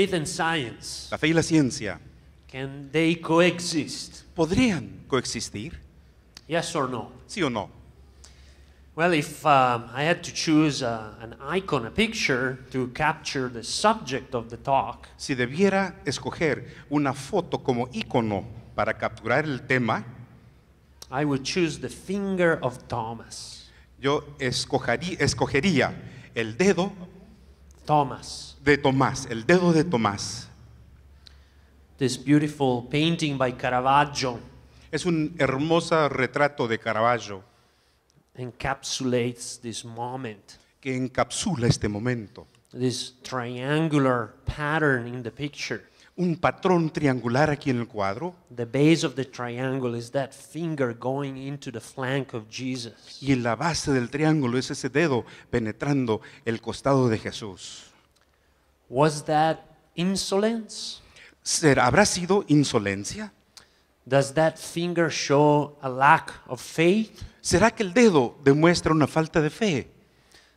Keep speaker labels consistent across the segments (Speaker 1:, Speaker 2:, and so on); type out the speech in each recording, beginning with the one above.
Speaker 1: faith and science, la fe y la ciencia, can they coexist? ¿podrían coexistir? Yes or no? ¿Sí o no? Well, if um, I had to choose uh, an icon, a picture to capture the subject of the talk, Si debiera escoger una foto como icono para capturar el tema, I would choose the finger of Thomas. yo escogería, escogería el dedo Thomas de Tomás, el dedo de Tomás. This beautiful painting by Caravaggio Es un hermoso retrato de Caravaggio encapsulates this moment. que encapsula este momento. This triangular pattern in the picture. Un patrón triangular aquí en el cuadro The base of the triangle is that finger going into the flank of Jesus. y en la base del triángulo es ese dedo penetrando el costado de Jesús. Was that insolence? ¿Habrá sido insolencia? Does that finger show a lack of faith? ¿Será que el dedo demuestra una falta de fe?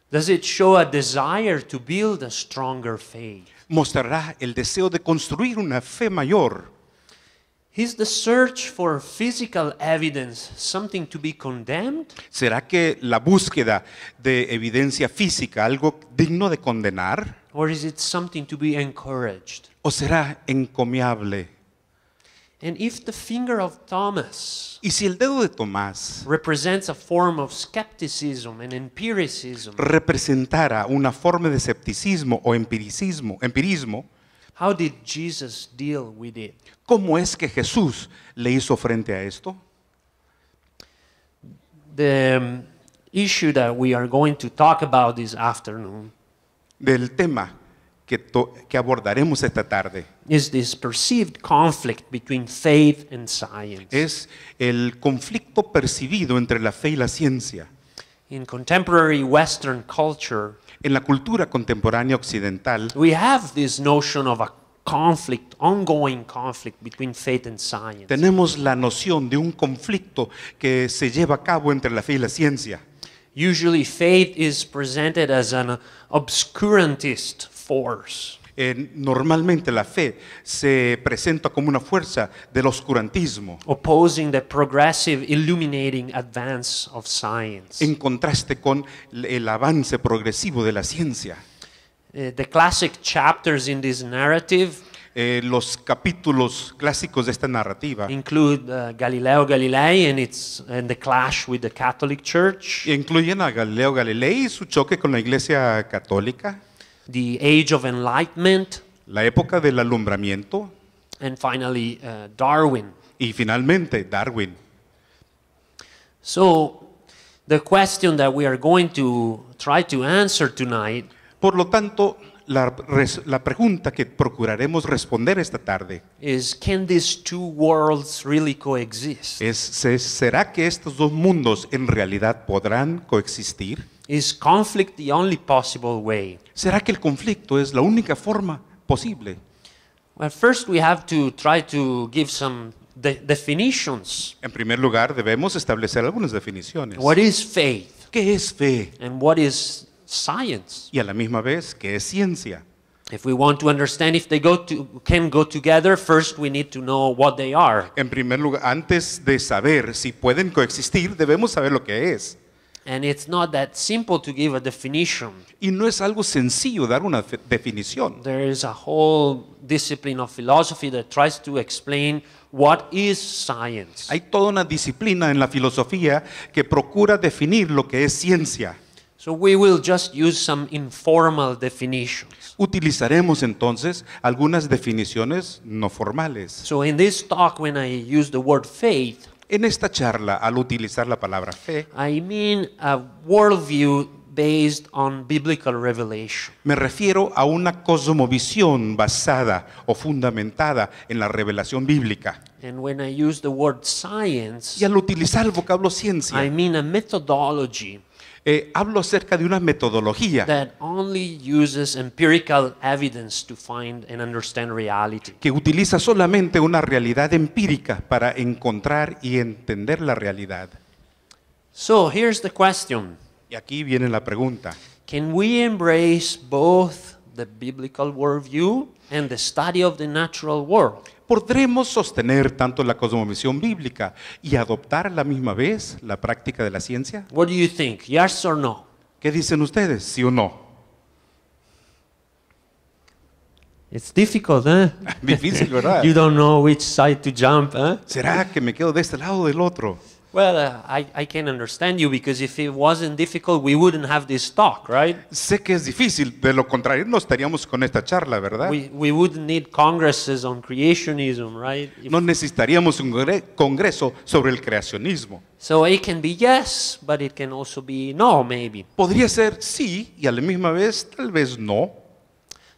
Speaker 1: Does it show a desire to build a stronger faith? Mostrará el deseo de construir una fe mayor. Is the search for physical evidence something to be condemned? ¿Será que la búsqueda de evidencia física algo digno de condenar? Or is it something to be encouraged? ¿O será encomiable? And if the finger of Thomas y si el dedo de Tomás represents a form of skepticism and empiricism, representara una forma de escepticismo o empiricismo, empirismo, how did Jesus deal with it? ¿Cómo es que Jesús le hizo frente a esto? The um, issue that we are going to talk about this afternoon del tema que, que abordaremos esta tarde. Es el conflicto percibido entre la fe y la ciencia. en la cultura contemporánea occidental, Tenemos la noción de un conflicto que se lleva a cabo entre la fe y la ciencia. Usually faith is presented as an obscurantist force. Eh, normalmente la fe se presenta como una fuerza del dell'oscurantismo. Opposing the progressive illuminating advance of science. En contraste con el avance progresivo de la ciencia. Eh, the classic chapters in this narrative eh, los capítulos clásicos de esta narrativa. Include uh, Galileo Galilei and, its, and the clash with the Catholic Church. Incluyen a Galileo Galilei y su choque con la Iglesia Católica. The Age of Enlightenment. La época del alumbramiento. And finally, uh, Darwin. Y finalmente Darwin. So, the question that we are going to try to answer tonight. Por lo tanto, la, pregunta que procuraremos responder esta tarde es ¿será que estos dos mundos en realidad podrán coexistir? possible ¿Será que el conflicto es la única forma posible? En primer lugar, debemos establecer algunas definiciones. ¿Qué es fe? And what is science. Y a la misma vez que es ciencia. If we want to understand if they go to, can go together, first we need to know what they are. En primer lugar, antes de saber si pueden coexistir, debemos saber lo que es. And it's not that simple to give a definition. Y no es algo sencillo dar una definición. There is a whole discipline of philosophy that tries to explain what is science. Hay toda una disciplina en la filosofía que procura definir lo que es ciencia. So we will just use some informal definitions. Utilizaremos entonces algunas definiciones no formales. So in this talk when I use the word faith, en esta charla al utilizar la palabra fe, I mean a based on biblical revelation. Me refiero a una cosmovisión basada o fundamentada en la revelación bíblica. y al utilizar el vocablo ciencia, I mean a methodology eh, hablo acerca de una metodología that only uses empirical evidence to find and understand reality. que utiliza solamente una realidad empírica para encontrar y entender la realidad. So here's the question. Y aquí viene la pregunta. Can we embrace both the biblical worldview and the study of the natural world? podremos sostener tanto la cosmovisión bíblica y adoptar a la misma vez la práctica de la ciencia? What do you think? Yes or no? ¿Qué dicen ustedes? ¿Sí o no? It's difficult, ¿eh? Difícil, ¿verdad? you don't know which side to jump, ¿eh? ¿Será que me quedo de este lado o del otro? Well, uh, I, I can understand you because if it wasn't difficult, we wouldn't have this talk, right? Sé que es difícil, de lo contrario no estaríamos con esta charla, ¿verdad? We, we wouldn't need congresses on creationism, right? If- No necesitaríamos un congreso sobre el creacionismo. so it can be yes, but it can also be no, maybe. Podría ser sí y a la misma vez tal vez no.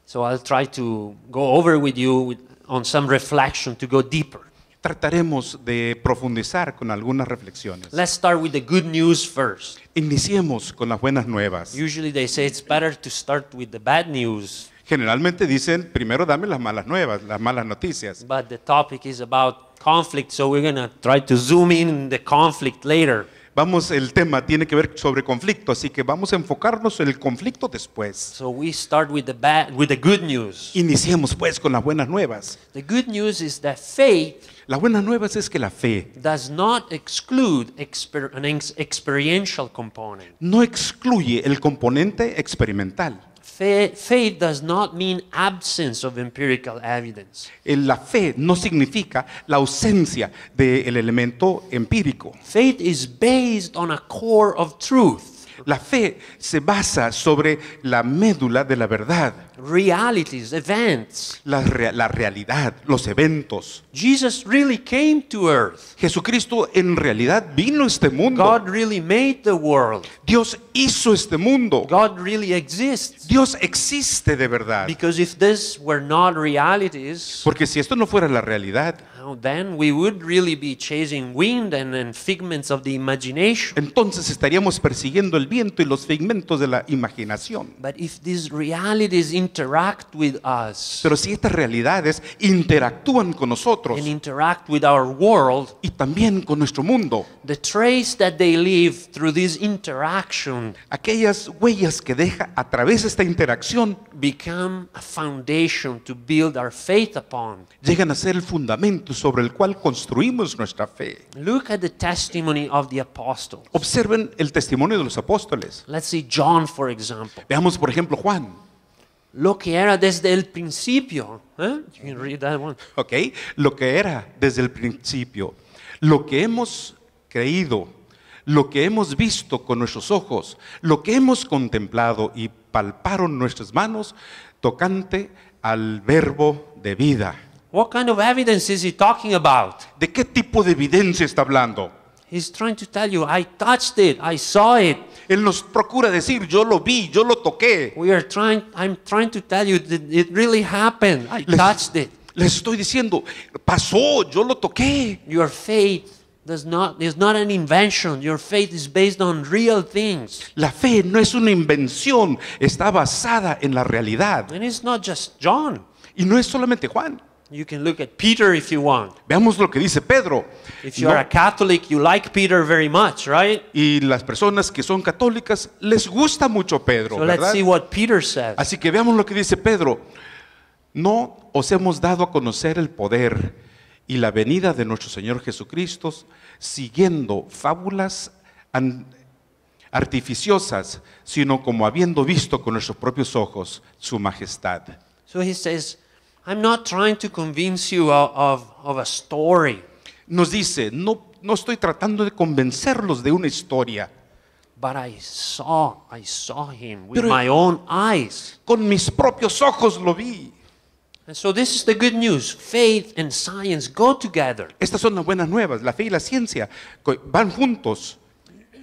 Speaker 1: So I'll try to go over with you with, on some reflection to go deeper. trataremos de profundizar con algunas reflexiones. Let's start with the good news first. Iniciemos con las buenas nuevas. Usually they say it's better to start with the bad news. Generalmente dicen, primero dame las malas nuevas, las malas noticias. But the topic is about conflict, so we're going to try to zoom in the conflict later vamos, el tema tiene que ver sobre conflicto, así que vamos a enfocarnos en el conflicto después. So Iniciemos pues con las buenas nuevas. The good news la buena nueva es que la fe no excluye el componente experimental. Faith does not mean absence of empirical evidence. Eh, la fe no significa la ausencia del de elemento empírico. Faith is based on a core of truth. La fe se basa sobre la médula de la verdad. Realities, events. La, la realidad, los eventos. Jesus really came to earth. Jesucristo en realidad vino a este mundo. God really made the world. Dios hizo este mundo. God really exists. Dios existe de verdad. Because if this were not realities, Porque si esto no fuera la realidad, entonces estaríamos persiguiendo el viento y los figmentos de la imaginación. Pero si estas realidades interactúan con nosotros world, y también con nuestro mundo, the interaction, aquellas huellas que deja a través de esta interacción llegan a ser el fundamento sobre el cual construimos nuestra fe. Observen el testimonio de los apóstoles. Veamos por ejemplo Juan. Lo que era desde el principio. ¿eh? Okay. Lo que era desde el principio. Lo que hemos creído lo que hemos visto con nuestros ojos, lo que hemos contemplado y palparon nuestras manos tocante al verbo de vida. What kind of evidence is he talking about? ¿De qué tipo de evidencia está hablando? He's trying to tell you, I touched it, I saw it. Él nos procura decir, yo lo vi, yo lo toqué. We are trying, I'm trying to tell you that it really happened. I les, touched it. Les estoy diciendo, pasó, yo lo toqué. Your faith does not, is not an invention. Your faith is based on real things. La fe no es una invención, está basada en la realidad. And it's not just John. Y no es solamente Juan. You can look at Peter if you want. Veamos lo que dice Pedro. If you Catholic, you like Peter very much, right? Y las personas que son católicas les gusta mucho Pedro, Peter Así que veamos lo que dice Pedro. No os hemos dado a conocer el poder y la venida de nuestro Señor Jesucristo siguiendo fábulas artificiosas, sino como habiendo visto con nuestros propios ojos su majestad. So he says I'm not trying to convince you of, of a story. Nos dice, no, no estoy tratando de convencerlos de una historia. But I saw, I saw him with Pero my own eyes. Con mis propios ojos lo vi. And so this is the good news. Faith and science go together. Estas son las buenas nuevas. La fe y la ciencia van juntos.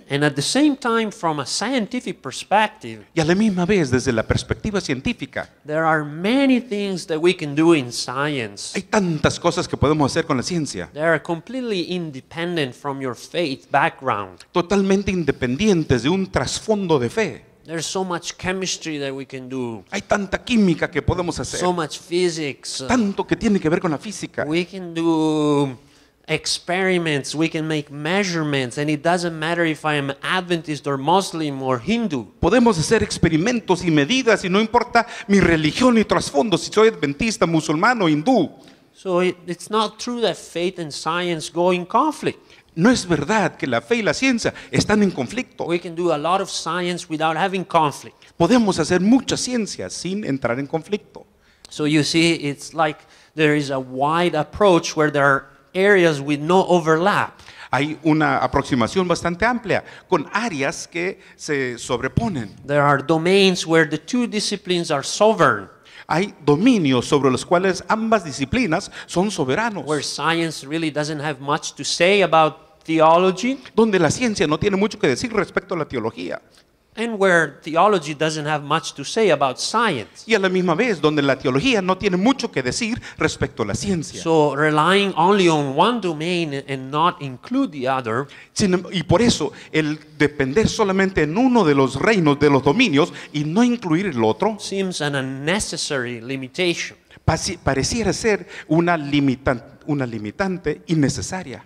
Speaker 1: And at the same time, from a scientific perspective, y a la misma vez, desde la perspectiva científica, there are many things that we can do in science hay tantas cosas que podemos hacer con la ciencia, They are completely independent from your faith background. totalmente independientes de un trasfondo de fe. There's so much chemistry that we can do. Hay tanta química que podemos hacer. So much physics. Tanto que tiene que ver con la física. We can do experiments, we can make measurements, and it doesn't matter if I am Adventist or Muslim or Hindu. Podemos hacer experimentos y medidas y no importa mi religión y trasfondo, si soy adventista, musulmán o hindú. So it, it's not true that faith and science go in conflict. No es verdad que la fe y la ciencia están en conflicto. We can do a lot of science without having conflict. Podemos hacer mucha ciencia sin entrar en conflicto. So you see, it's like there is a wide approach where there are Hay una aproximación bastante amplia con áreas que se sobreponen. There are domains where the two disciplines are sovereign. Hay dominios sobre los cuales ambas disciplinas son soberanos. Where science really doesn't have much to say about theology. Donde la ciencia no tiene mucho que decir respecto a la teología much about science. Y a la misma vez donde la teología no tiene mucho que decir respecto a la ciencia. So relying only on one domain and not include the other. Em, y por eso el depender solamente en uno de los reinos de los dominios y no incluir el otro seems an unnecessary limitation. Pareciera ser una una limitante innecesaria.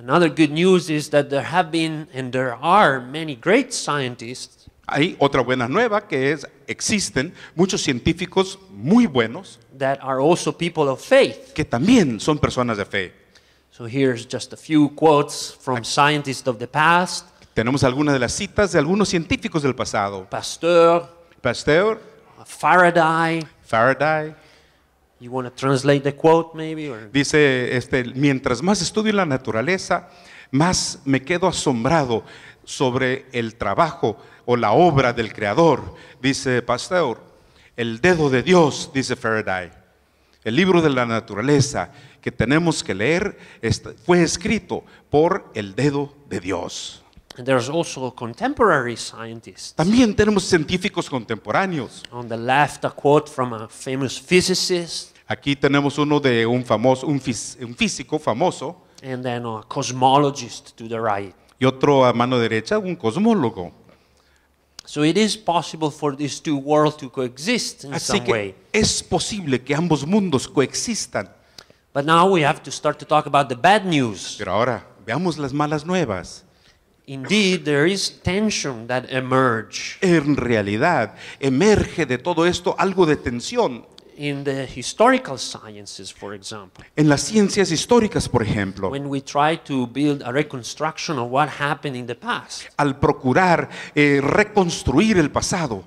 Speaker 1: Another good news is that there have been and there are many great scientists. Hay otra buena nueva que es existen muchos científicos muy buenos that are also people of faith. que también son personas de fe. So here's just a few quotes from scientists of the past. Tenemos algunas de las citas de algunos científicos del pasado. Pasteur, Pasteur, Faraday, Faraday, You want to translate the Dice, este, mientras más estudio la naturaleza, más me quedo asombrado sobre el trabajo o la obra del Creador, dice Pasteur. El dedo de Dios, dice Faraday. El libro de la naturaleza que tenemos que leer este, fue escrito por el dedo de Dios. There's also contemporary scientists. También tenemos científicos contemporáneos. On the left, a quote from a famous physicist. Aquí tenemos uno de un famoso, un, un físico famoso. And then a cosmologist to the right. Y otro a mano derecha, un cosmólogo. So it is possible for these two worlds to coexist in Así some que way. es posible que ambos mundos coexistan. But now we have to start to talk about the bad news. Pero ahora veamos las malas nuevas. Indeed, there is tension that emerge. En realidad, emerge de todo esto algo de tensión. In the historical sciences, for example. En las ciencias históricas, por ejemplo. When we try to build a reconstruction of what happened in the past. Al procurar eh, reconstruir el pasado.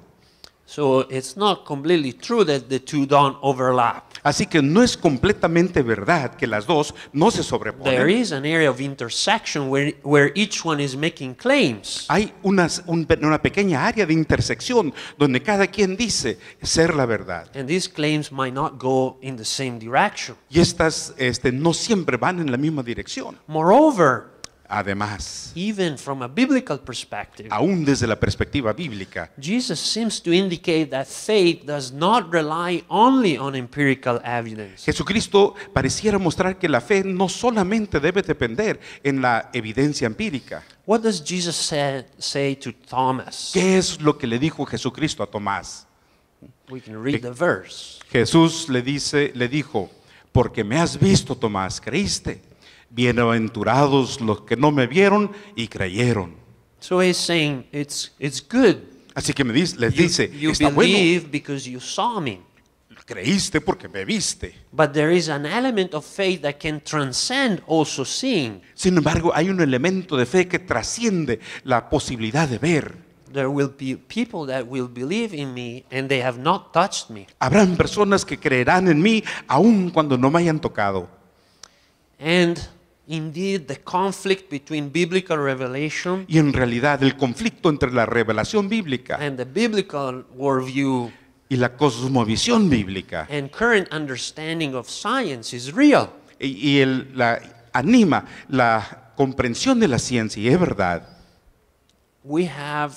Speaker 1: So it's not completely true that the two don't overlap. Así que no es completamente verdad que las dos no se sobreponen. There is an area of intersection where, where each one is making claims. Hay unas, una pequeña área de intersección donde cada quien dice ser la verdad. And these claims might not go in the same direction. Y estas este, no siempre van en la misma dirección. Moreover, Además, aún desde la perspectiva bíblica, Jesucristo pareciera mostrar que la fe no solamente debe depender en la evidencia empírica. ¿Qué es lo que le dijo Jesucristo a Tomás? Jesús le dice, le dijo, porque me has visto, Tomás, creíste. Bienaventurados los que no me vieron y creyeron. Así que me dice, les dice, está bueno. Creíste porque me viste. Sin embargo, hay un elemento de fe que trasciende la posibilidad de ver. Habrán personas que creerán en mí aun cuando no me hayan tocado. And Indeed, the conflict between biblical revelation y en realidad el conflicto entre la revelación bíblica and the biblical worldview y la cosmovisión bíblica and current understanding of science is real. y, y el, la, anima la comprensión de la ciencia y es verdad. We have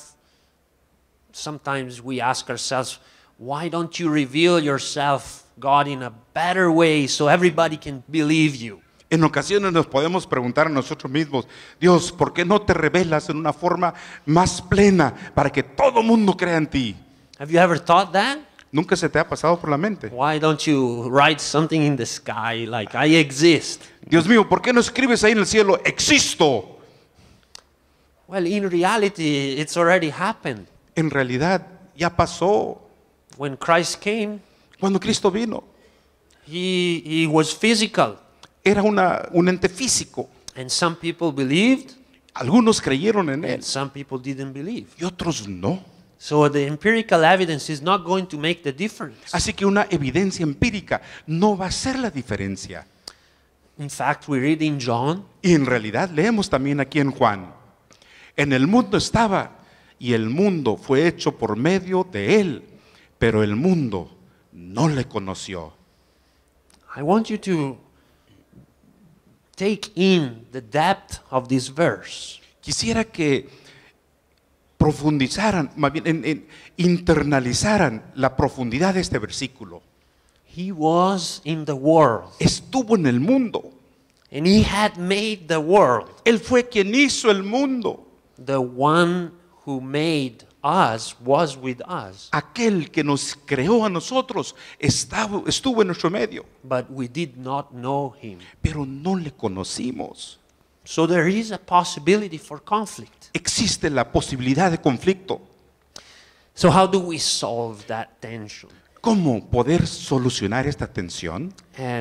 Speaker 1: sometimes we ask ourselves, why don't you reveal yourself, God, in a better way so everybody can believe you? En ocasiones nos podemos preguntar a nosotros mismos, Dios, ¿por qué no te revelas en una forma más plena para que todo mundo crea en ti? Nunca se te ha pasado por la mente. sky like I exist? Dios mío, ¿por qué no escribes ahí en el cielo existo? Well, En realidad ya pasó. When cuando Cristo vino, Él era was physical era un ente físico. Algunos creyeron en él y otros no. Así que una evidencia empírica no va a ser la diferencia. Y en realidad leemos también aquí en Juan, en el mundo estaba y el mundo fue hecho por medio de él, pero el mundo no le conoció. I want you to take in the depth of this verse. Quisiera que profundizaran, más bien, internalizaran la profundidad de este versículo. He was in the world. Estuvo en el mundo. And he had made the world. Él fue quien hizo el mundo. The one who made Aquel que nos creó a nosotros estaba, estuvo en nuestro medio. Pero no le conocimos. Existe la posibilidad de conflicto. ¿Cómo poder solucionar esta tensión?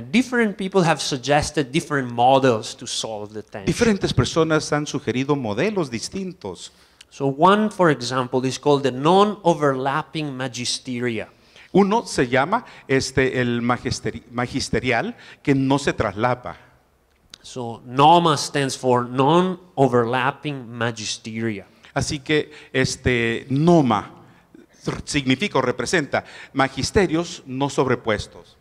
Speaker 1: Diferentes personas han sugerido modelos distintos So one, for example, is called the non-overlapping magisteria. Uno se llama este, el magisteri magisterial que no se traslapa. So NOMA stands for non-overlapping magisteria. Así que este NOMA significa o representa magisterios no sobrepuestos.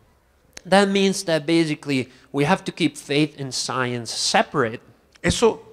Speaker 1: That means that basically we have to keep faith and science separate. Eso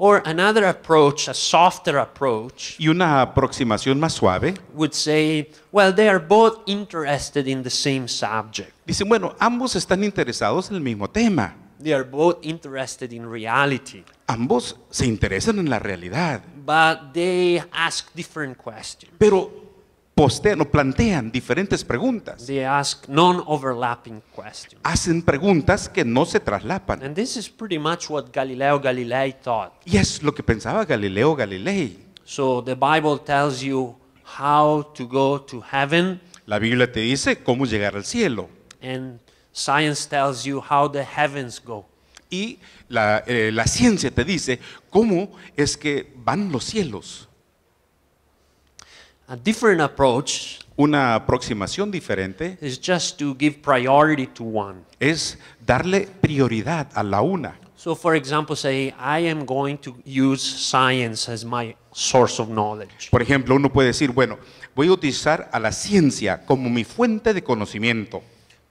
Speaker 1: Or another approach, a softer approach, y una aproximación más suave would say, well, they are both interested in the same subject. Dicen, bueno, ambos están interesados en el mismo tema. They are both interested in reality. Ambos se interesan en la realidad. But they ask different questions. Pero postean o plantean diferentes preguntas. Hacen preguntas que no se traslapan. Y es lo que pensaba Galileo Galilei. La Biblia te dice cómo llegar al cielo. Y la, eh, la ciencia te dice cómo es que van los cielos different approach una aproximación diferente just to give priority to one. es darle prioridad a la una. So for example, say I am going to use science as my source of knowledge. Por ejemplo, uno puede decir, bueno, voy a utilizar a la ciencia como mi fuente de conocimiento.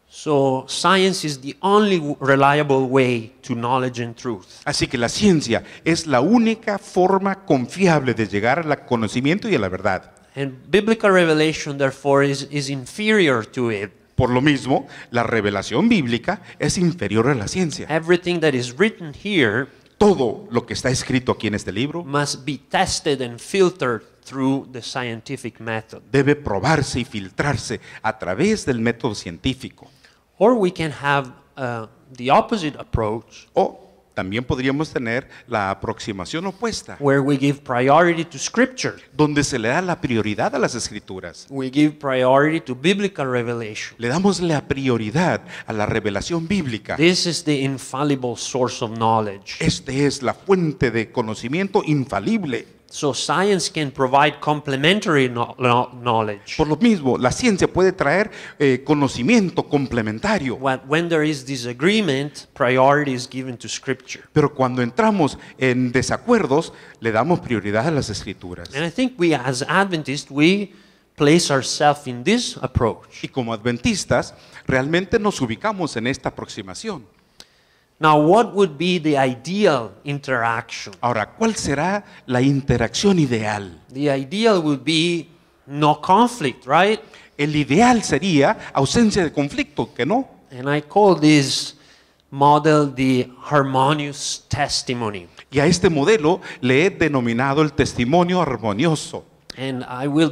Speaker 1: So science is the only reliable way to knowledge and truth. Así que la ciencia es la única forma confiable de llegar al conocimiento y a la verdad. And biblical revelation, therefore, is, is inferior to it. Por lo mismo, la revelación bíblica es inferior a la ciencia. Everything that is written here Todo lo que está escrito aquí en este libro must be tested and filtered through the scientific method. debe probarse y filtrarse a través del método científico. Or we can have uh, the opposite approach O también podríamos tener la aproximación opuesta. Donde se le da la prioridad a las escrituras. Le damos la prioridad a la revelación bíblica. This knowledge. Esta es la fuente de conocimiento infalible. Por lo mismo, la ciencia puede traer eh, conocimiento complementario. Pero cuando entramos en desacuerdos, le damos prioridad a las escrituras. Y como adventistas, realmente nos ubicamos en esta aproximación. Now, what would be the ideal interaction? Ahora, ¿cuál será la interacción ideal? The ideal would be no conflict, right? El ideal sería ausencia de conflicto, ¿que no? And I call this model the harmonious testimony. Y a este modelo le he denominado el testimonio armonioso will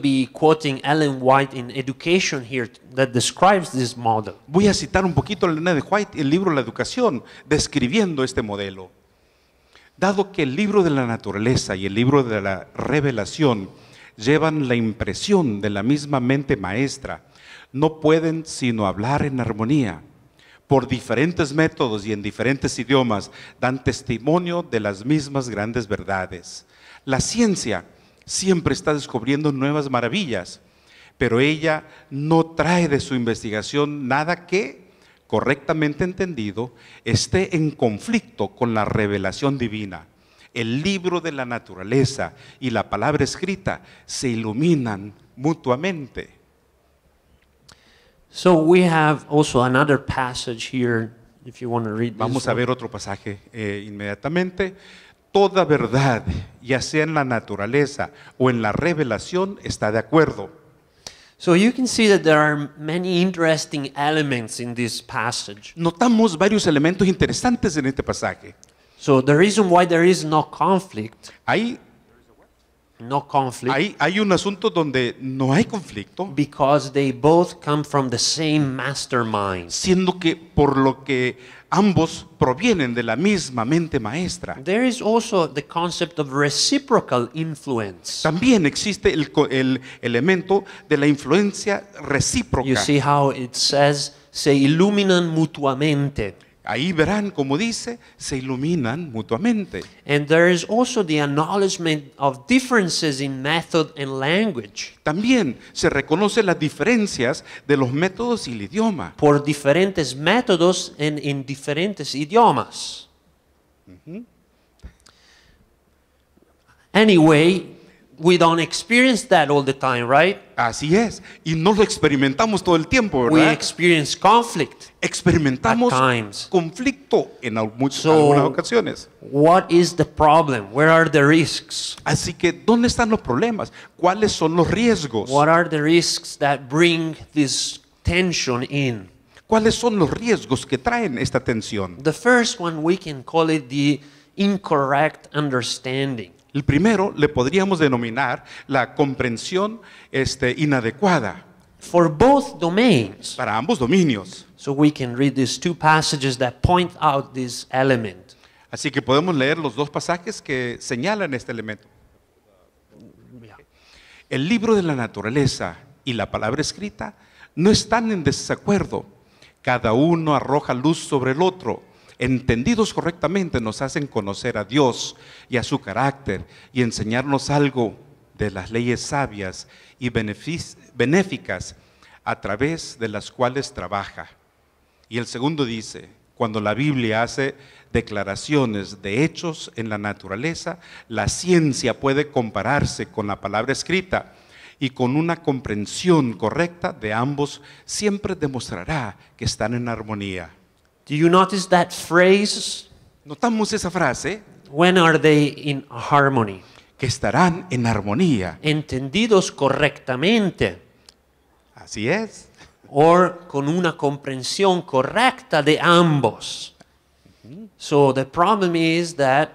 Speaker 1: Voy a citar un poquito a Ellen de White, el libro La Educación, describiendo este modelo. Dado que el libro de la naturaleza y el libro de la revelación llevan la impresión de la misma mente maestra, no pueden sino hablar en armonía. Por diferentes métodos y en diferentes idiomas dan testimonio de las mismas grandes verdades. La ciencia siempre está descubriendo nuevas maravillas, pero ella no trae de su investigación nada que, correctamente entendido, esté en conflicto con la revelación divina. El libro de la naturaleza y la palabra escrita se iluminan mutuamente. So we have also another passage here, if you want to read Vamos a ver otro pasaje eh, inmediatamente toda verdad, ya sea en la naturaleza o en la revelación, está de acuerdo. So you can see that there are many interesting elements in this passage. Notamos varios elementos interesantes en este pasaje. So the reason why there is no conflict. Hay no conflict. Hay, hay un asunto donde no hay conflicto. Because they both come from the same mastermind. Siendo que por lo que ambos provienen de la misma mente maestra. influence. También existe el, el elemento de la influencia recíproca. You see how it says se iluminan mutuamente. Ahí verán, como dice, se iluminan mutuamente. language. También se reconoce las diferencias de los métodos y el idioma. Por diferentes métodos en, en diferentes idiomas. Anyway, We don't experience that all the time, right? Así es. Y no lo experimentamos todo el tiempo, ¿verdad? We experience conflict Experimentamos at times. conflicto en muchas So, algunas ocasiones. What is the problem? Where are the risks? Así que, ¿dónde están los problemas? ¿Cuáles son los riesgos? What are the risks that bring this tension in? ¿Cuáles son los riesgos que traen esta tensión? The first one we can call it the incorrect understanding. El primero le podríamos denominar la comprensión este, inadecuada. For both domains. Para ambos dominios. Así que podemos leer los dos pasajes que señalan este elemento. El libro de la naturaleza y la palabra escrita no están en desacuerdo. Cada uno arroja luz sobre el otro entendidos correctamente, nos hacen conocer a Dios y a su carácter y enseñarnos algo de las leyes sabias y benéficas a través de las cuales trabaja. Y el segundo dice, cuando la Biblia hace declaraciones de hechos en la naturaleza, la ciencia puede compararse con la palabra escrita y con una comprensión correcta de ambos siempre demostrará que están en armonía. Do you notice that phrase? Notamos esa frase. When are they in harmony? Que estarán en armonía. Entendidos correctamente. Así es. Or con una comprensión correcta de ambos. So the problem is that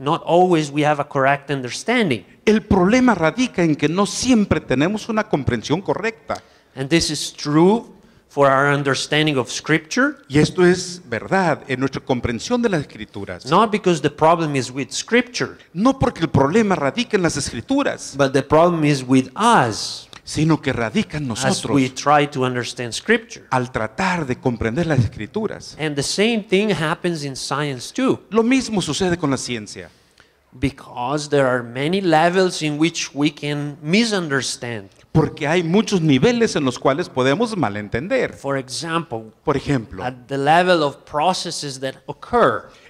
Speaker 1: not always we have a correct understanding. El problema radica en que no siempre tenemos una comprensión correcta. And this is true for our understanding of scripture. Y esto es verdad en nuestra comprensión de las escrituras. Not because the problem is with scripture, No porque el problema radica en las escrituras, but the problem is with us sino que radica en as nosotros we try to understand scripture. al tratar de comprender las escrituras. And the same thing happens in science too, Lo mismo sucede con la ciencia. because there are many levels in which we can misunderstand. Porque hay muchos niveles en los cuales podemos malentender. For Por ejemplo,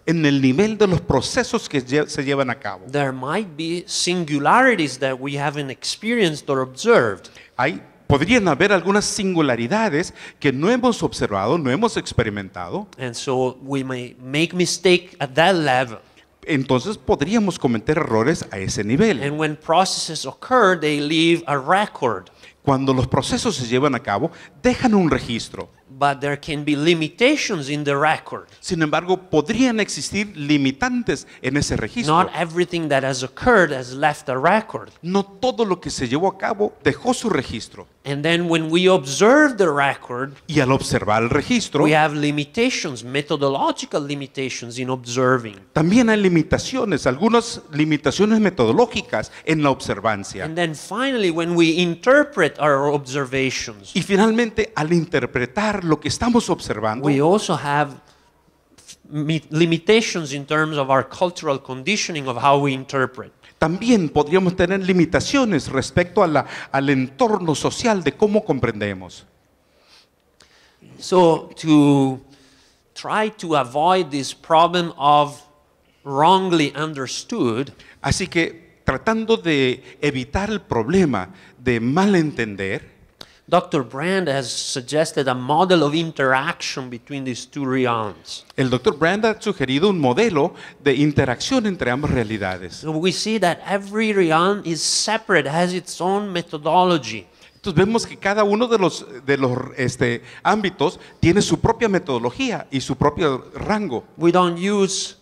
Speaker 1: en el nivel de los procesos que se llevan a cabo. Hay podrían haber algunas singularidades que no hemos observado, no hemos experimentado. And so we may make mistake at that entonces podríamos cometer errores a ese nivel. Cuando los procesos se llevan a cabo, dejan un registro. Sin embargo, podrían existir limitantes en ese registro. No todo lo que se llevó a cabo dejó su registro we observe y al observar el registro, limitations, limitations observing. También hay limitaciones, algunas limitaciones metodológicas en la observancia. observations, y finalmente al interpretar lo que estamos observando, we also have limitations in terms of our cultural conditioning of how we interpret también podríamos tener limitaciones respecto al entorno social de cómo comprendemos. So to try to avoid this problem of wrongly understood. Así que tratando de evitar el problema de malentender. Dr. Brand has suggested a model of interaction between these two realms. El Dr. Brand ha sugerido un modelo de interacción entre ambas realidades. we see that every realm is separate, has its own methodology. Entonces vemos que cada uno de los, de los este, ámbitos tiene su propia metodología y su propio rango. We don't use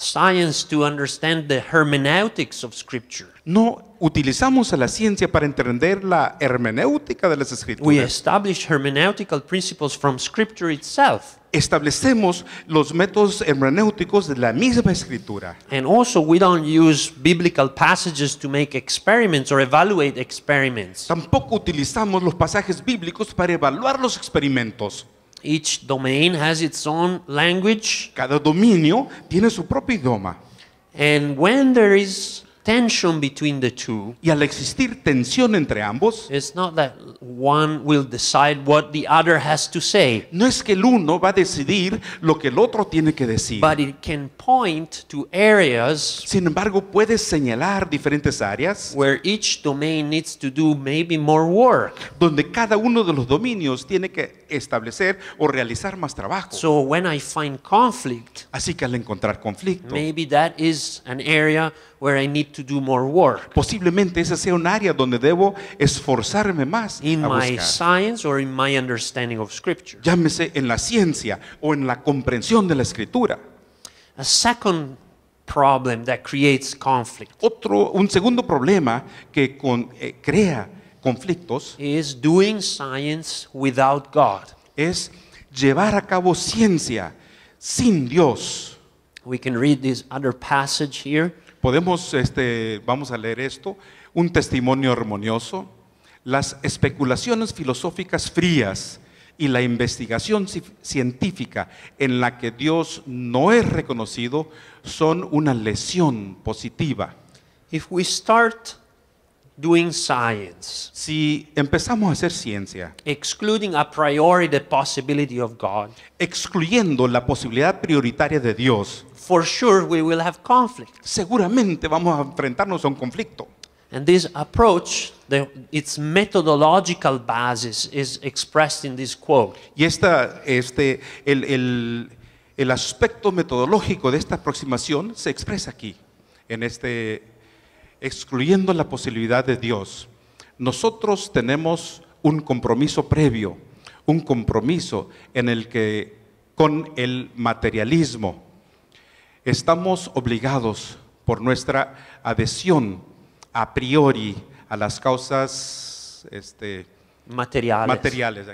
Speaker 1: science to understand the hermeneutics of scripture. No utilizamos a la ciencia para entender la hermenéutica de las escrituras. We establish hermeneutical principles from scripture itself. Establecemos los métodos hermenéuticos de la misma escritura. And also we don't use biblical passages to make experiments or evaluate experiments. Tampoco utilizamos los pasajes bíblicos para evaluar los experimentos. Each domain has its own language. Cada dominio tiene su propio idioma. And when there is between the two, y al existir tensión entre ambos, decide what the other has to say, no es que el uno va a decidir lo que el otro tiene que decir, point to areas sin embargo puede señalar diferentes áreas where each domain needs to do more work. donde cada uno de los dominios tiene que establecer o realizar más trabajo. when find conflict, Así que al encontrar conflicto, maybe that is an area where I need to do more work. Posiblemente esa sea un área donde debo esforzarme más in my science or in my understanding of scripture. Llámese en la ciencia o en la comprensión de la escritura. A second problem that creates conflict. Otro un segundo problema que con, eh, crea conflictos is doing science without God. Es llevar a cabo ciencia sin Dios. We can read this other passage here. Podemos, este, vamos a leer esto, un testimonio armonioso, las especulaciones filosóficas frías y la investigación científica en la que Dios no es reconocido son una lesión positiva. If we start doing science. Si empezamos a hacer ciencia, excluding a priori the possibility of God, excluyendo la posibilidad prioritaria de Dios, for sure we will have conflict. Seguramente vamos a enfrentarnos a un conflicto. And this approach, the, its methodological basis is expressed in this quote. Y esta, este, el, el, el aspecto metodológico de esta aproximación se expresa aquí, en este excluyendo la posibilidad de Dios. Nosotros tenemos un compromiso previo, un compromiso en el que con el materialismo estamos obligados por nuestra adhesión a priori a las causas este, materiales. Materiales,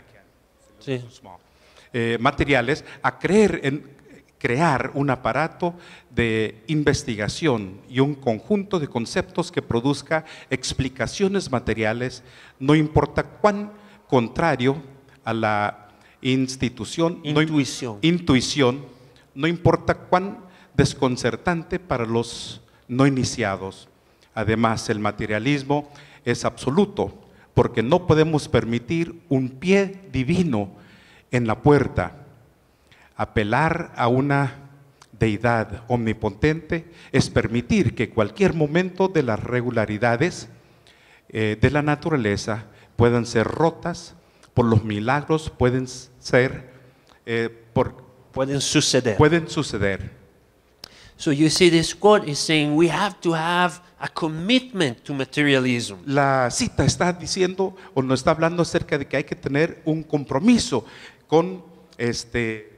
Speaker 1: eh, materiales, a creer en crear un aparato de investigación y un conjunto de conceptos que produzca explicaciones materiales, no importa cuán contrario a la institución, intuición, intuición, no importa cuán desconcertante para los no iniciados. Además, el materialismo es absoluto, porque no podemos permitir un pie divino en la puerta apelar a una deidad omnipotente es permitir que cualquier momento de las regularidades eh, de la naturaleza puedan ser rotas por los milagros, pueden ser, eh, pueden suceder. Pueden suceder. So you commitment to La cita está diciendo o nos está hablando acerca de que hay que tener un compromiso con este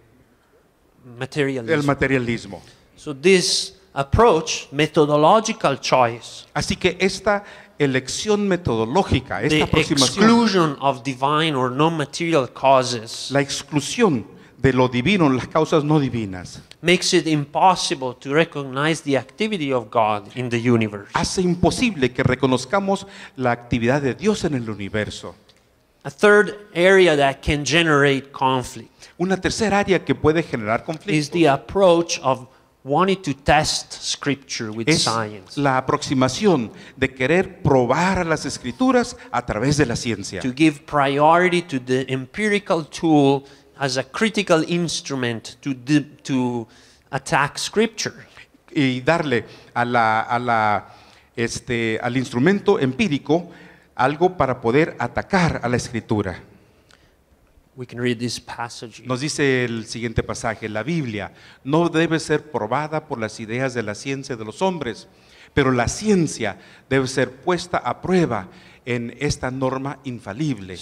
Speaker 1: materialism. el materialismo. So this approach, methodological choice, Así que esta elección metodológica, esta the aproximación, exclusion of divine or non-material causes, la exclusión de lo divino, las causas no divinas, makes it impossible to recognize the activity of God in the universe. hace imposible que reconozcamos la actividad de Dios en el universo. A third area that can generate conflict Una tercera área que puede generar conflicto. is the approach of wanting to test scripture with es science la aproximación de querer probar las escrituras a través de la ciencia. to give priority to the empirical tool as a critical instrument to de- to attack scripture. y darle a la- a la, este, al instrumento empírico algo para poder atacar a la escritura. Nos dice el siguiente pasaje, la Biblia no debe ser probada por las ideas de la ciencia de los hombres, pero la ciencia debe ser puesta a prueba en esta norma infalible.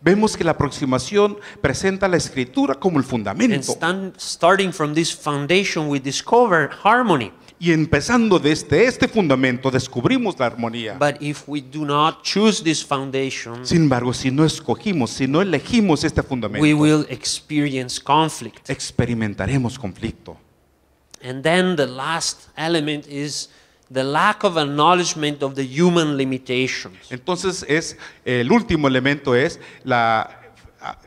Speaker 1: Vemos que la aproximación presenta la escritura como el fundamento. starting from this foundation we discover harmony. Y empezando desde este fundamento descubrimos la armonía. But if we do not choose this foundation, Sin embargo, si no escogimos, si no elegimos este fundamento, we will experience conflict. experimentaremos conflicto. And then the last element is the lack of acknowledgement of the human limitations. Entonces es el último elemento es la ah,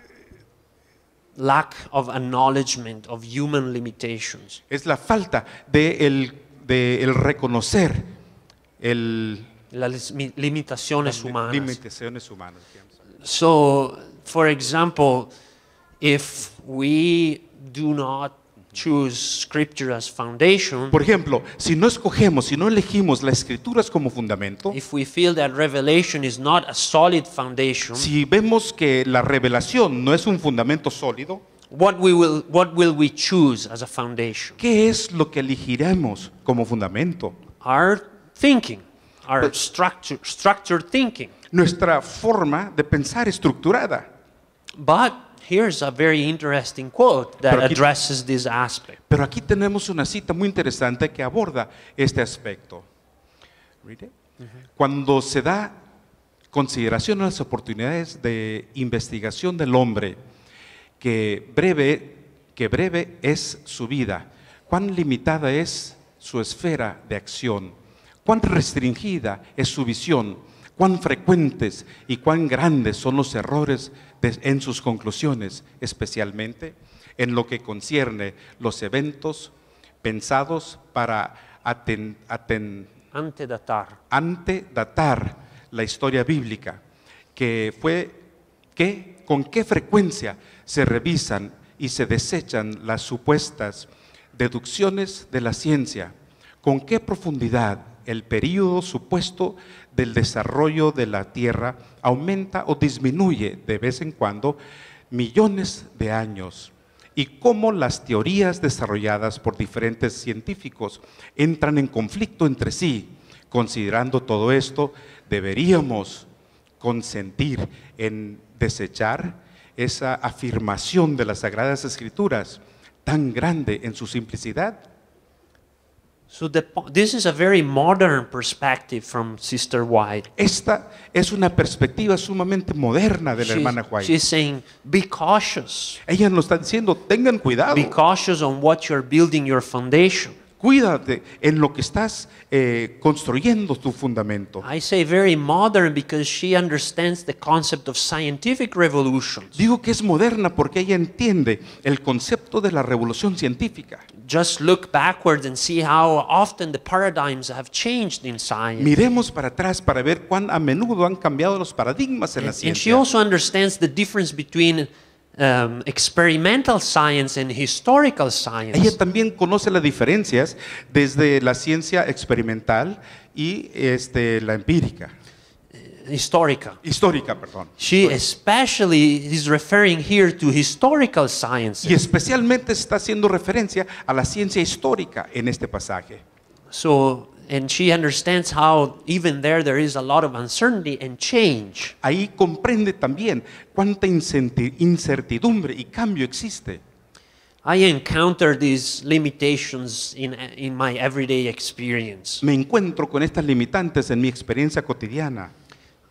Speaker 1: lack of acknowledgement of human limitations. Es la falta de el de el reconocer el, las limitaciones las humanas. Limitaciones humanas. So, for example, if we do not choose scripture as foundation, por ejemplo, si no escogemos, si no elegimos las escrituras como fundamento, if we feel that revelation is not a solid foundation, si vemos que la revelación no es un fundamento sólido, What, we will, what will we choose as a foundation? ¿Qué es lo que elegiremos como fundamento? thinking, structured thinking. Nuestra forma de pensar estructurada. But here's a very interesting quote that Pero aquí- addresses this aspect. Pero aquí tenemos una cita muy interesante que aborda este aspecto. Read it. Mm-hmm. Cuando se da consideración a las oportunidades de investigación del hombre, que breve, breve es su vida, cuán limitada es su esfera de acción, cuán restringida es su visión, cuán frecuentes y cuán grandes son los errores en sus conclusiones, especialmente en lo que concierne los eventos pensados para antedatar. antedatar la historia bíblica, que fue que con qué frecuencia se revisan y se desechan las supuestas deducciones de la ciencia, con qué profundidad el periodo supuesto del desarrollo de la Tierra aumenta o disminuye de vez en cuando millones de años y cómo las teorías desarrolladas por diferentes científicos entran en conflicto entre sí. Considerando todo esto, deberíamos consentir en desechar esa afirmación de las Sagradas Escrituras tan grande en su simplicidad. Esta es una perspectiva sumamente moderna de la hermana White. She's saying, be cautious. Ella nos está diciendo, tengan cuidado. Be cautious on what you're building your foundation cuídate en lo que estás eh, construyendo tu fundamento. Digo que es moderna porque ella entiende el concepto de la revolución científica. Just look backwards and see how often the paradigms have changed in science. Miremos para atrás para ver cuán a menudo han cambiado los paradigmas en la ciencia. between Um, experimental science and historical science. Ella también conoce las diferencias desde la ciencia experimental y este, la empírica. Eh, histórica. Histórica, perdón. She especially is referring here to historical science. Y especialmente está haciendo referencia a la ciencia histórica en este pasaje. So And she understands how even there there is a lot of uncertainty and change. Ahí comprende también cuánta incertidumbre y cambio existe. I encounter these limitations in, in my everyday experience. Me encuentro con estas limitantes en mi experiencia cotidiana.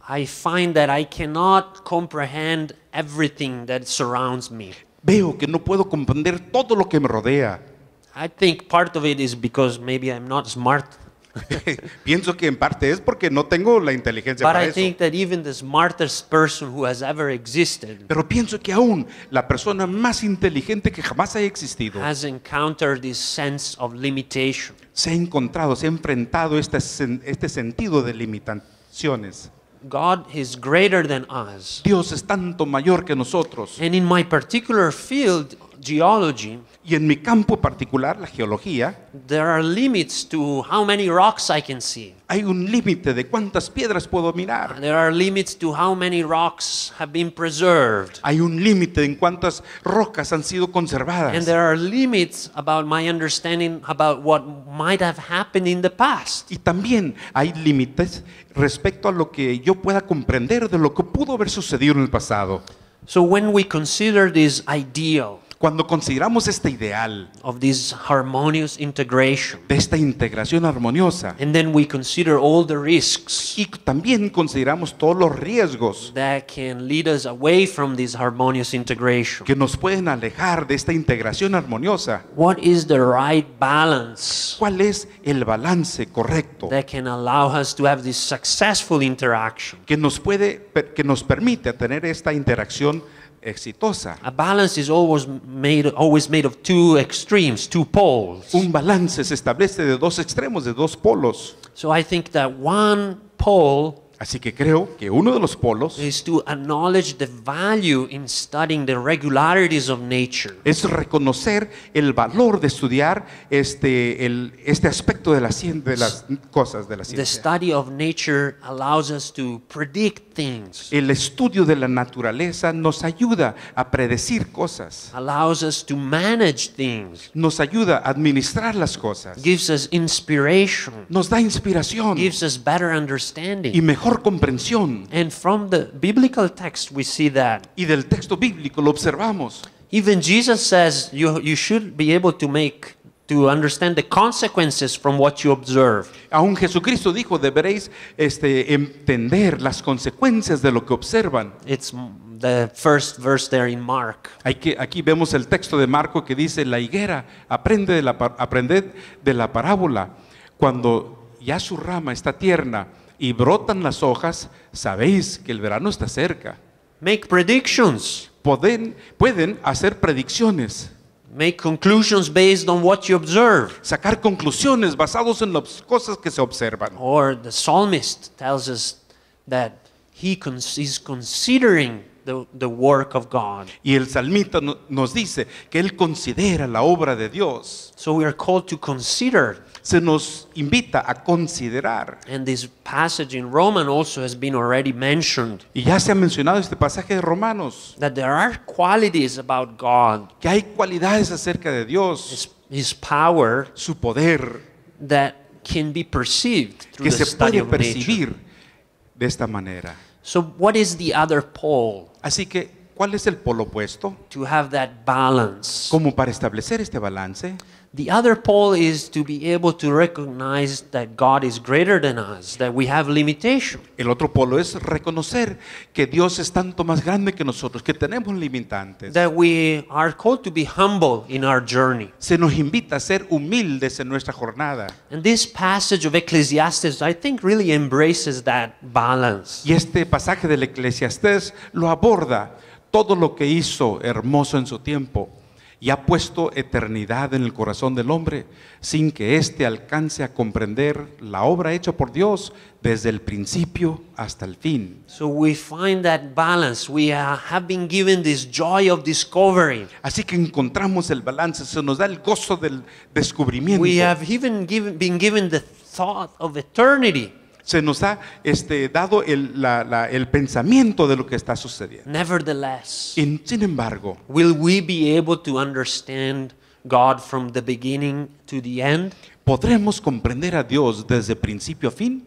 Speaker 1: I find that I cannot comprehend everything that surrounds me. Veo que no puedo comprender todo lo que me rodea. I think part of it is because maybe I'm not smart Pienso que en parte es porque no tengo la inteligencia para eso. Pero pienso que aún la persona más inteligente que jamás ha existido se ha encontrado, se ha enfrentado este, este sentido de limitaciones. Dios es tanto mayor que nosotros. my particular field, geology, y en mi campo particular, la geología, there are limits to how many rocks I can see. hay un límite de cuántas piedras puedo mirar. There are limits to how many rocks have been preserved. Hay un límite en cuántas rocas han sido conservadas. And there are limits about my understanding about what might have happened in the past. Y también hay límites respecto a lo que yo pueda comprender de lo que pudo haber sucedido en el pasado. So when we consider this ideal, cuando consideramos este ideal of this harmonious integration, de esta integración armoniosa, and then we consider all the risks y también consideramos todos los riesgos that can lead us away from this harmonious integration, que nos pueden alejar de esta integración armoniosa, what is the right balance ¿Cuál es el balance correcto? that can allow us to have this successful interaction? Que nos puede que nos permite tener esta interacción exitosa. A balance is always made, always made of two extremes, two poles. Un balance se establece de dos extremos, de dos polos. So I think that one pole Así que creo que uno de los polos es reconocer el valor de estudiar este, este aspecto de, la, de las cosas de la ciencia. El estudio de la naturaleza nos ayuda a predecir cosas, nos ayuda a administrar las cosas, inspiration, nos da inspiración y mejor mejor comprensión. And from the biblical text we see that. Y del texto bíblico lo observamos. Even Jesus says you, you should be able to make to understand the consequences from what you observe. Aun Jesucristo dijo, deberéis este, entender las consecuencias de lo que observan. It's the first verse there in Mark. Aquí, aquí vemos el texto de Marco que dice, la higuera, aprende de la, aprended de la parábola, cuando ya su rama está tierna, y brotan las hojas, sabéis que el verano está cerca. Make predictions. Pueden, pueden hacer predicciones. Make conclusions based on what you observe. Sacar conclusiones basados en las cosas que se observan. Or the psalmist tells us that he is considering the, the work of God. Y el salmista no- nos dice que él considera la obra de Dios. So we are called to consider. Se nos invita a considerar. And this passage in Roman also has been already mentioned Y ya se ha mencionado este pasaje de Romanos, that there are qualities about God, que hay cualidades acerca de Dios, his, his power, su poder, that can be perceived through que the se study puede of percibir de esta manera what the other Así que ¿cuál es el polo opuesto? have balance. Como para establecer este balance. The other pole is to be able to recognize that God is greater than us, that we have limitation. El otro polo es reconocer que Dios es tanto más grande que nosotros, que tenemos limitantes. That we are called to be humble in our journey. Se nos invita a ser humildes en nuestra jornada. And this passage of Ecclesiastes I think really embraces that balance. Y este pasaje del Eclesiastés lo aborda todo lo que hizo hermoso en su tiempo y ha puesto eternidad en el corazón del hombre sin que éste alcance a comprender la obra hecha por Dios desde el principio hasta el fin. Así que encontramos el balance, se nos da el gozo del descubrimiento. We have even been given the thought of eternity se nos ha este, dado el, la, la, el pensamiento de lo que está sucediendo. Nevertheless, y, sin embargo, will we be able to understand God from the beginning to the end? ¿Podremos comprender a Dios desde principio a fin?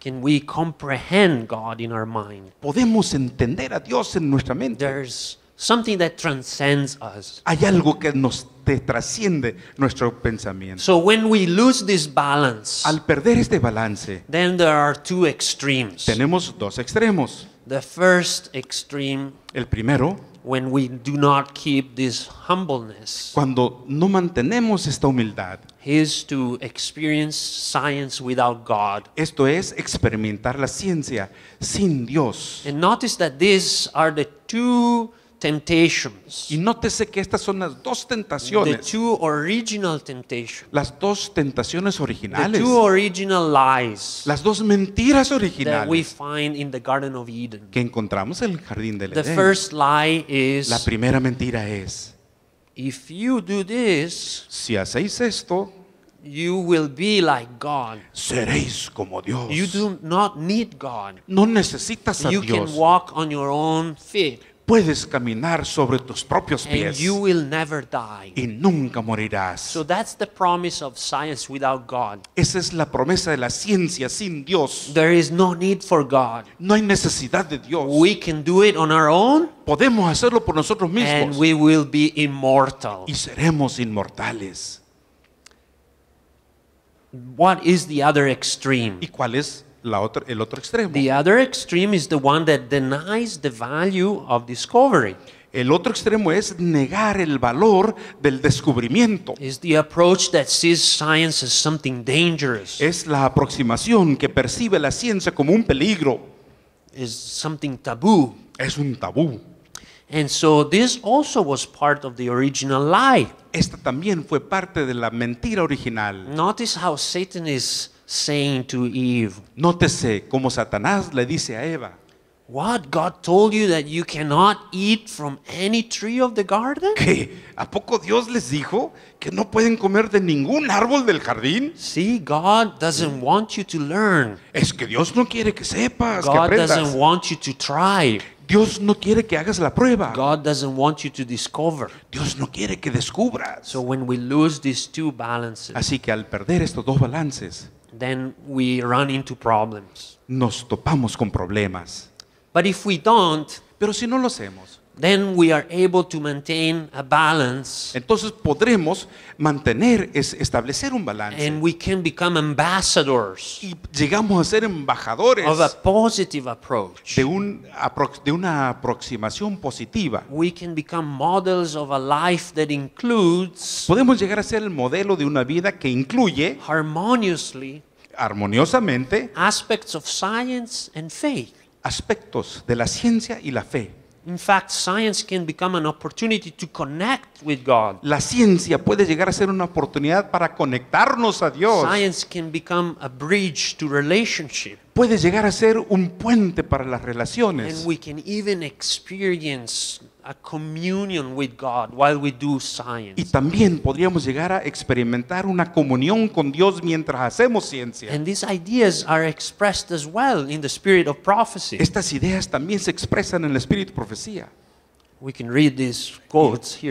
Speaker 1: Can we comprehend God in our mind? ¿Podemos entender a Dios en nuestra mente? There's something that transcends us. Hay algo que nos trasciende nuestro pensamiento. So when we lose this balance, Al perder este balance, then there are two extremes. tenemos dos extremos. The first extreme, El primero, when we do not keep this humbleness, cuando no mantenemos esta humildad, is to experience science without God. Esto es experimentar la ciencia sin Dios. And notice that these are the two temptations. Y nótese que estas son las dos tentaciones. The two original temptations. las dos tentaciones originales. The two original lies las dos mentiras that we originales find in the Garden of Eden. que encontramos en el jardín del Edén. The first lie is. La primera mentira es, if you do this, si hacéis esto, you will be like God. seréis como Dios. You do not need God. No necesitas a You can walk on your own feet puedes caminar sobre tus propios pies. Y nunca morirás. So that's the promise of science without God. Esa es la promesa de la ciencia sin Dios. There is no need for God. No hay necesidad de Dios. We can do it on our own. Podemos hacerlo por nosotros mismos. And we will be immortal. Y seremos inmortales. What is the other extreme? ¿Y cuál es la otro, el otro extremo. The other extreme is the one that denies the value of discovery. El otro extremo es negar el valor del descubrimiento. Is the approach that sees science as something dangerous. Es la aproximación que percibe la ciencia como un peligro. Is something taboo. Es un tabú. And so this also was part of the original lie. Esta también fue parte de la mentira original. Notice how Satan is saying to Eve. Nótese cómo Satanás le dice a Eva. What God told you that you cannot eat from any tree of the garden? ¿Qué? ¿A poco Dios les dijo que no pueden comer de ningún árbol del jardín? See, God doesn't want you to learn. Es que Dios no quiere que sepas, God que aprendas. doesn't want you to try. Dios no quiere que hagas la prueba. God doesn't want you to discover. Dios no quiere que descubras. So when we lose these two balances. Así que al perder estos dos balances. then we run into problems. Nos topamos con problemas. But if we don't, Pero si no lo hacemos, we are able to balance. Entonces podremos mantener, es, establecer un balance. y llegamos a ser embajadores De, un, de una aproximación positiva. models podemos llegar a ser el modelo de una vida que incluye armoniosamente aspectos de la ciencia y la fe. In fact, science can become an opportunity to connect with God. La ciencia puede llegar a ser una oportunidad para conectarnos a Dios. Science can become a bridge to relationship. Puede llegar a ser un puente para las relaciones. And we can even experience y también podríamos llegar a experimentar una comunión con Dios mientras hacemos ciencia. Estas ideas también se expresan en el espíritu profecía. We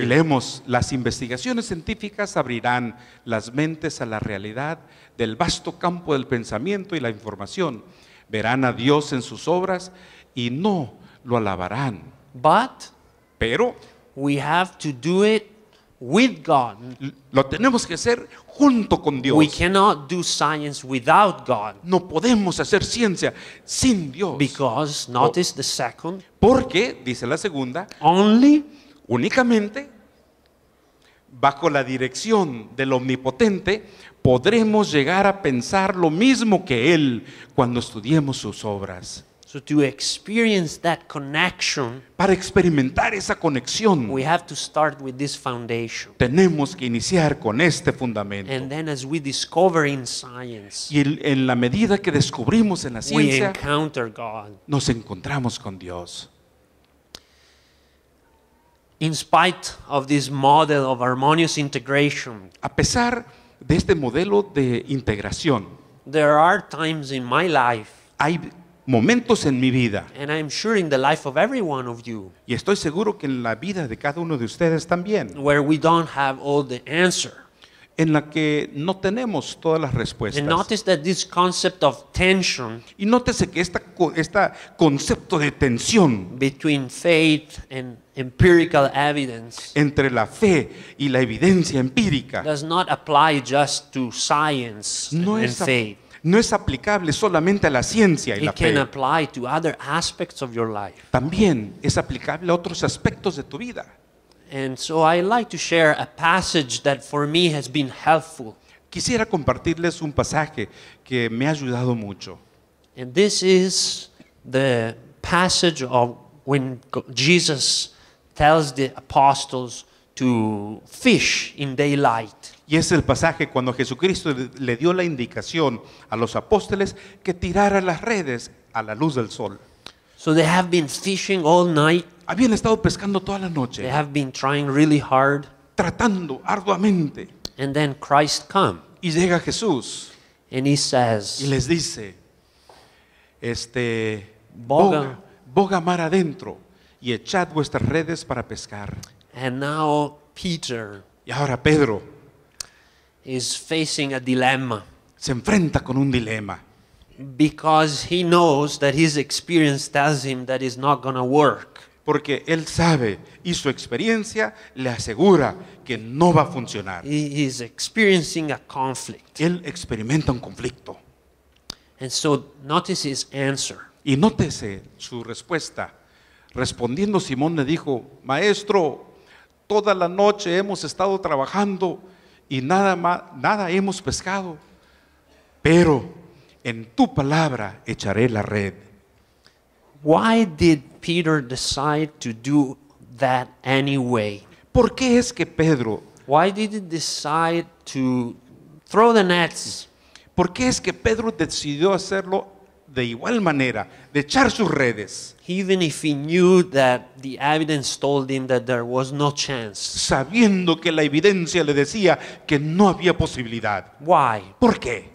Speaker 1: Leemos, las investigaciones científicas abrirán las mentes a la realidad del vasto campo del pensamiento y la información. Verán a Dios en sus obras y no lo alabarán. But pero we have to do it with God. Lo tenemos que hacer junto con Dios. without God. No podemos hacer ciencia sin Dios. Because oh. Porque dice la segunda. Only únicamente bajo la dirección del omnipotente podremos llegar a pensar lo mismo que él cuando estudiemos sus obras. So to experience that connection, para experimentar esa conexión, we have to start with this foundation. tenemos que iniciar con este fundamento. And then as we discover in science, y en, la medida que descubrimos en la ciencia, we encounter God. nos encontramos con Dios. In spite of this model of harmonious integration, a pesar de este modelo de integración, there are times in my life hay momentos en mi vida. And I'm sure in the life of every one of you, Y estoy seguro que en la vida de cada uno de ustedes también, where we don't have all the answer. en la que no tenemos todas las respuestas. And notice that this concept of tension Y nótese que esta esta concepto de tensión between faith and empirical evidence entre la fe y la evidencia empírica does not apply just to science no and faith no es aplicable solamente a la ciencia y It la can fe. apply to other aspects of your life. También es aplicable a otros aspectos de tu vida. And so I like to share a passage that for me has been helpful. Quisiera compartirles un pasaje que me ha ayudado mucho. And this is the passage of when Jesus tells the apostles to fish in daylight. Y es el pasaje cuando Jesucristo le dio la indicación a los apóstoles que tiraran las redes a la luz del sol. So they have been fishing all night. Habían estado pescando toda la noche. have been trying really hard. Tratando arduamente. And then Christ Y llega Jesús. And he says, y les dice, este, boga, mar adentro y echad vuestras redes para pescar. And now Peter. Y ahora Pedro facing a dilemma se enfrenta con un dilema because he knows that his experience tells him that not going to work. porque él sabe y su experiencia le asegura que no va a funcionar. He is experiencing a conflict. Él experimenta un conflicto. And so answer. Y nótese su respuesta. Respondiendo Simón le dijo, maestro, toda la noche hemos estado trabajando y nada, más, nada hemos pescado, pero en tu palabra echaré la red. Why did Peter decide to do that anyway? ¿Por qué es que Pedro Why did he decide to throw the nets? ¿Por qué es que Pedro decidió hacerlo de igual manera, de echar sus redes. Sabiendo que la evidencia le decía que no había posibilidad. Why? ¿Por qué?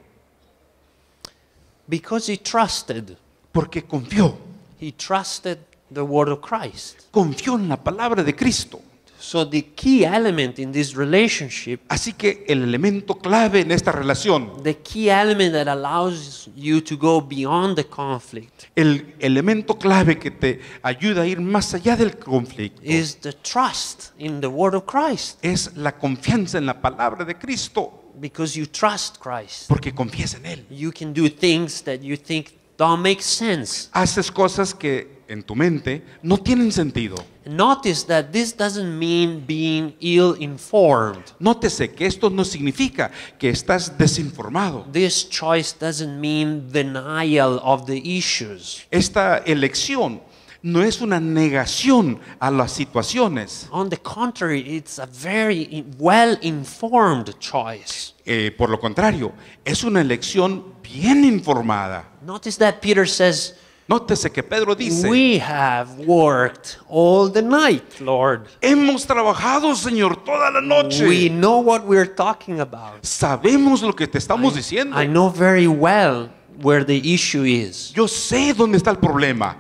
Speaker 1: Because he trusted. Porque confió. He trusted the word of Christ. Confió en la palabra de Cristo. So the key element in this relationship, Así que el elemento clave en esta relación, the key element that allows you to go beyond the conflict, el elemento clave que te ayuda a ir más allá del conflicto, is the trust in the word of Christ. es la confianza en la palabra de Cristo, Because you trust Christ, porque confías en Él. you can do things that you think don't make sense. Haces cosas que en tu mente no tienen sentido. Notice that this doesn't mean being ill informed. Nótese que esto no significa que estás desinformado. This choice doesn't mean denial of the issues. Esta elección no es una negación a las situaciones. On the contrary, it's a very well informed choice. Eh, por lo contrario, es una elección bien informada. Notice that Peter says Nótese que Pedro dice, We have worked all the night, Lord. hemos trabajado, Señor, toda la noche. We know what we're talking about. Sabemos lo que te estamos diciendo. I know very well where the issue is. Yo sé dónde está el problema,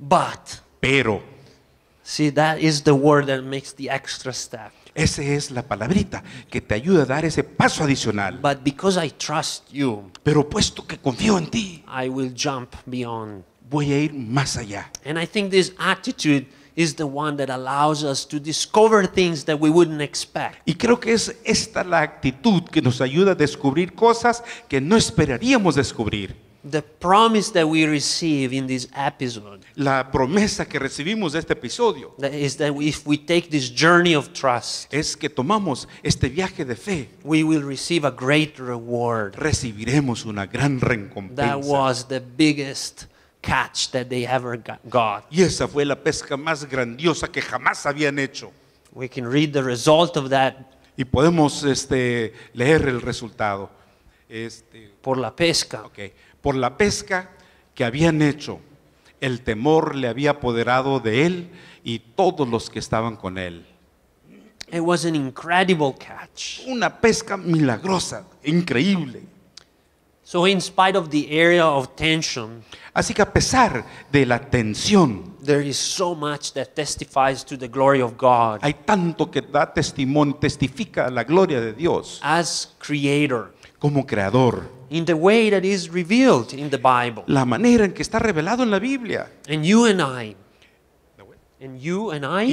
Speaker 1: But, pero see, that is the word that makes the extra step. Esa es la palabrita que te ayuda a dar ese paso adicional. But because I trust you, Pero puesto que confío en ti, I will jump beyond. voy a ir más allá. And I think this attitude is the one that allows us to discover things that we wouldn't expect. Y creo que es esta la actitud que nos ayuda a descubrir cosas que no esperaríamos descubrir. The promise that we receive in this episode la promesa que recibimos de este episodio that is that if we take this journey of trust, es que tomamos este viaje de fe. we will receive a great reward. Recibiremos una gran recompensa. That was the biggest catch that they ever got. Y esa fue la pesca más grandiosa que jamás habían hecho. We can read the result of that. Y podemos este, leer el resultado. Este, por la pesca. Okay por la pesca que habían hecho. El temor le había apoderado de él y todos los que estaban con él. Una pesca milagrosa, increíble. So in spite of the area of tension, Así que a pesar de la tensión, hay tanto que da testimonio, testifica la gloria de Dios as como creador. In La manera en que está revelado en la Biblia. Y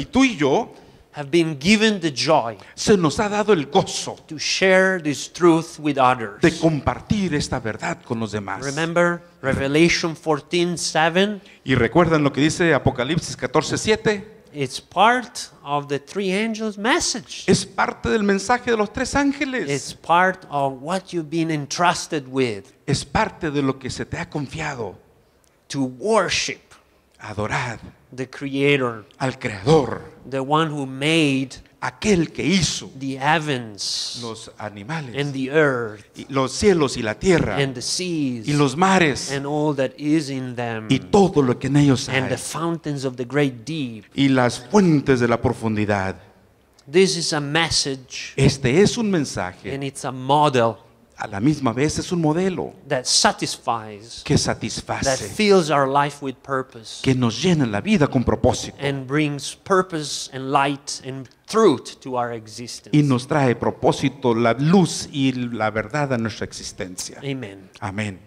Speaker 1: tú y yo have been given the joy se nos ha dado el gozo to share this truth with others. de compartir esta verdad con los demás. Remember Revelation 14:7 y recuerdan lo que dice Apocalipsis 14:7 It's part of the three angels message. Es parte del mensaje de los tres ángeles. It's part of what you've been entrusted with. Es parte de lo que se te ha confiado. To worship. Adorar the creator, al creador, the one who made aquel que hizo the heavens, los animales, and the earth, y los cielos y la tierra, and the seas, y los mares, and all that is in them, y todo lo que en ellos and hay, the fountains of the great deep, y las fuentes de la profundidad. This is a message, este es un mensaje and it's a model a la misma vez es un modelo que satisface, que nos llena la vida con propósito y nos trae propósito, la luz y la verdad a nuestra existencia. Amén.